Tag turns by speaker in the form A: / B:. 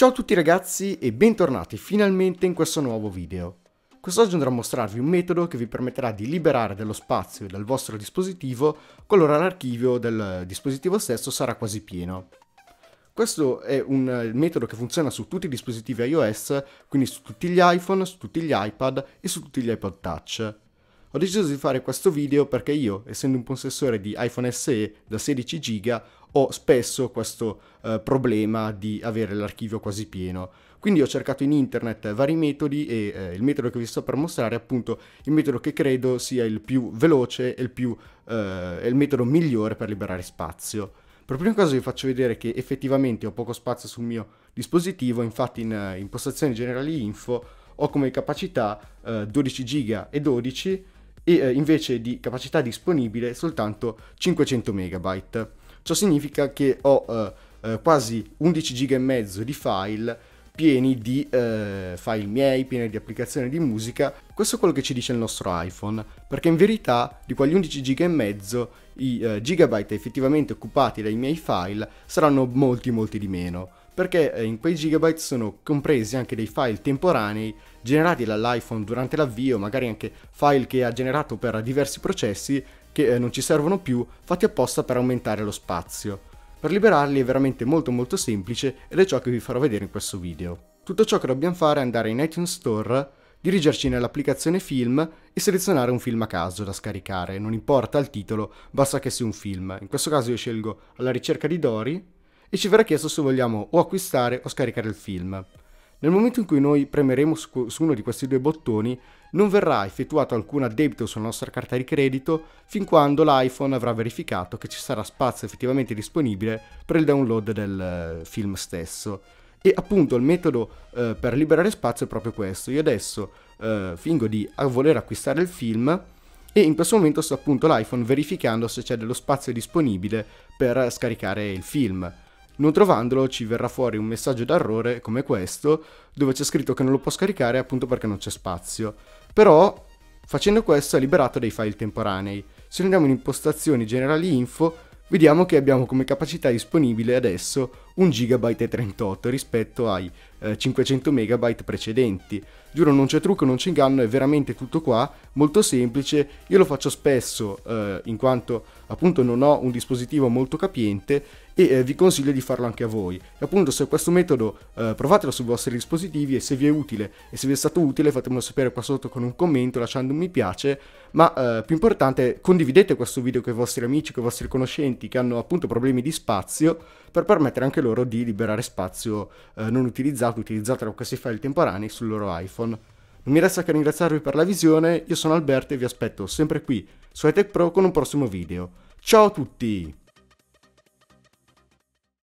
A: Ciao a tutti ragazzi e bentornati finalmente in questo nuovo video. Quest'oggi andrò a mostrarvi un metodo che vi permetterà di liberare dello spazio dal vostro dispositivo qualora l'archivio del dispositivo stesso sarà quasi pieno. Questo è un eh, metodo che funziona su tutti i dispositivi iOS, quindi su tutti gli iPhone, su tutti gli iPad e su tutti gli iPod Touch. Ho deciso di fare questo video perché io, essendo un possessore di iPhone SE da 16 GB, ho spesso questo eh, problema di avere l'archivio quasi pieno. Quindi ho cercato in internet vari metodi e eh, il metodo che vi sto per mostrare è appunto il metodo che credo sia il più veloce e il, più, eh, il metodo migliore per liberare spazio. Per prima cosa vi faccio vedere che effettivamente ho poco spazio sul mio dispositivo, infatti in uh, impostazioni generali info ho come capacità uh, eh, 12 giga e 12 e uh, invece di capacità disponibile soltanto 500 megabyte. Ciò significa che ho eh, eh, quasi 11 giga e mezzo di file pieni di eh, file miei, pieni di applicazioni di musica. Questo è quello che ci dice il nostro iPhone, perché in verità di quegli 11 giga e mezzo i eh, gigabyte effettivamente occupati dai miei file saranno molti molti di meno, perché eh, in quei gigabyte sono compresi anche dei file temporanei generati dall'iPhone durante l'avvio, magari anche file che ha generato per diversi processi che eh, non ci servono più, fatti apposta per aumentare lo spazio. Per liberarli è veramente molto molto semplice ed è ciò che vi farò vedere in questo video. Tutto ciò che dobbiamo fare è andare in iTunes Store, dirigerci nell'applicazione film e selezionare un film a caso da scaricare, non importa il titolo, basta che sia un film. In questo caso io scelgo Alla ricerca di Dory e ci verrà chiesto se vogliamo o acquistare o scaricare il film. Nel momento in cui noi premeremo su, uno di questi due bottoni, non verrà effettuato alcun addebito sulla nostra carta di credito fin quando l'iPhone avrà verificato che ci sarà spazio effettivamente disponibile per il download del eh, film stesso. E appunto il metodo eh, per liberare spazio è proprio questo. Io adesso eh, fingo di voler acquistare il film e in questo momento sto appunto l'iPhone verificando se c'è dello spazio disponibile per eh, scaricare il film. Non trovandolo ci verrà fuori un messaggio d'errore come questo, dove c'è scritto che non lo può scaricare appunto perché non c'è spazio. Però facendo questo è liberato dai file temporanei. Se andiamo in impostazioni generali info, vediamo che abbiamo come capacità disponibile adesso 1 GB e 38 rispetto ai eh, 500 MB precedenti. Giuro non c'è trucco, non c'è inganno, è veramente tutto qua, molto semplice. Io lo faccio spesso eh, in quanto appunto non ho un dispositivo molto capiente e eh, vi consiglio di farlo anche a voi. E appunto se questo metodo eh, provatelo sui vostri dispositivi e se vi è utile e se vi è stato utile fatemelo sapere qua sotto con un commento, lasciando un mi piace, ma eh, più importante condividete questo video con i vostri amici, con i vostri conoscenti che hanno appunto problemi di spazio per permettere anche loro di liberare spazio eh, non utilizzato, utilizzato da questi file temporanei sul loro iPhone. Non mi resta che ringraziarvi per la visione, io sono Alberto e vi aspetto sempre qui su iTech Pro con un prossimo video. Ciao a tutti!